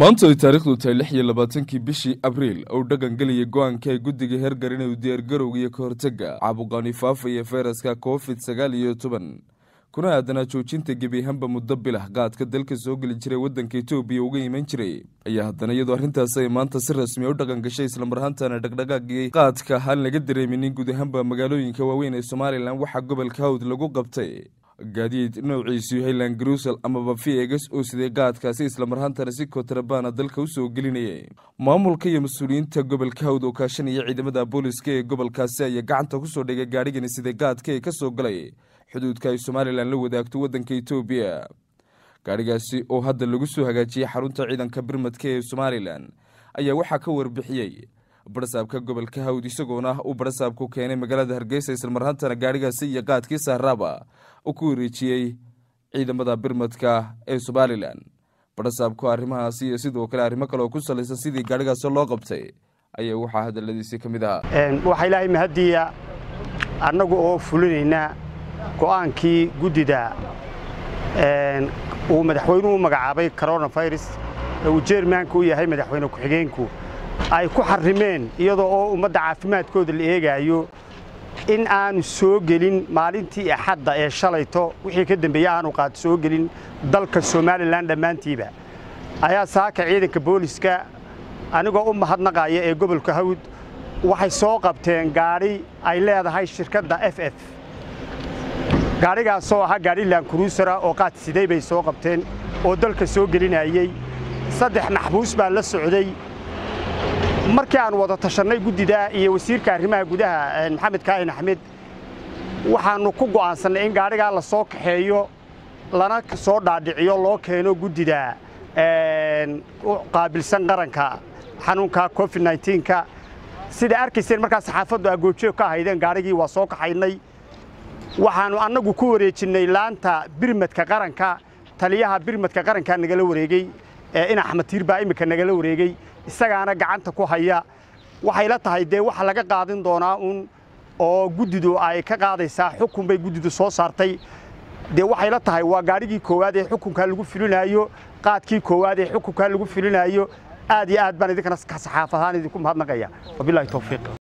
maanta ay taarikhdu tahay lix iyo labaatankii bishii abriil uu dhaqan gelayay go-aanka ay guddiga hergarin u diyaargarowga iyo ka caabuqani caabuqaani faafaya fayraska covid sagaal iyo toban kuna aadanaa joojinta gebi ahaanba muddo bilah qaadka dalka soo geli jiray waddanka etoobiya uga iman jiray ayaa haddana iyadoo arrintaas ay maanta si rasmi ah u dhaqan gashay islamarahaantana dhaqdhaqaagii qaadka haan laga dareeminin guud ahaanba magaalooyinka waaweyn ee somalilan waxaa gobolka hawd lagu qabtay gaadiid noociisu yahay langarusel amaba vegas oo siday gaadkaasi islamarhaantana si kotrabana dalka usoo gelinayay maamulka iyo mas-uuliyiinta gobolka hawd oo kaashanaya ciidamada booliska ee gobolkaasi ayaa gacanta ku soo dhigay gaadhigani sida gaadka ee ka soo galay xuduudka ay somalilan la wadaagto waddanka etoobiya gaadhigaasi oo hadda lagu soo hagaajiyey xarunta ciidanka birmadka ee somalilan ayaa waxaa ka warbixiyey barsaabka gobolka hawd isagoona uu barsaabku keenay magaalada hargeysa islamarhantana gaarigaasi iyo qaadkii sahraaba uu ku wareejiyey ciidamada birmadka ee somalilan barsaabku arrimahaasi iyo sidoo kale arrimo kale oo ku salaysan sidii gaadhigaasi loo qabtay ayaa waxaa hadalladiisii ka mid ahaa waxaa ilaahay mahaddiya annagu oo fulinaynaa go'aankii guddida uu madaxweynuhu magacaabay corona ee uu jermanka u yahay madaxweyne ku-xigeenku ay ku xarrimeen iyadoo oo ummadda caafimaadkooda la eegaayo in aanu soo gelin maalintii axadda ee shalayto wixii ka dambeeya aanu qaad soo gelin dalka somalilan dhammaantiiba ayaa saaka ciidanka booliska anigoo u mahadnaqaya ee gobolka hawd waxay soo qabteen gaadhi ay leedahay shirkadda f f gaadhigaasoo ahaa gaadhi laankuruusara ah oo qaad siday bay soo qabteen oo dalka soo gelinayey saddex maxbuus baa la socday markii aan wada tashannay guddida iyo wasiirka arrimaha gudaha eh, maxamed kaahin axmed waxaanu ku go'aansannay in gaadhigaa la soo kaxeeyo lana soo dhaadhiciyo loo keeno guddida eh, u qaabilsan qaranka xanuunka covid nnteenka sida arkayseen markaa saxaafaddu agoojeo ka ahaydeen gaadhigii waa soo kaxaynay waxaanu annagu ku wareejinnay laanta birmadka qaranka taliyaha birmadka qarankaa nagala wareegey in axmed tiirbaa iminka nagala wareegay isagaana gacanta ku haya waxayla tahay dee waxa laga qaadin doonaa un oo guddidu ay ka qaadaysaa xukun bay guddidu soo saartay dee waxayla tahay waa gaadhigii koowaad ee xukunka lagu fulinaayo qaadkii koowaad ee xukunkaa lagu fulinaayo aad iyo aad baan idinkana saxaafahaan idinku mahadnaqaya wabilahi towfiiq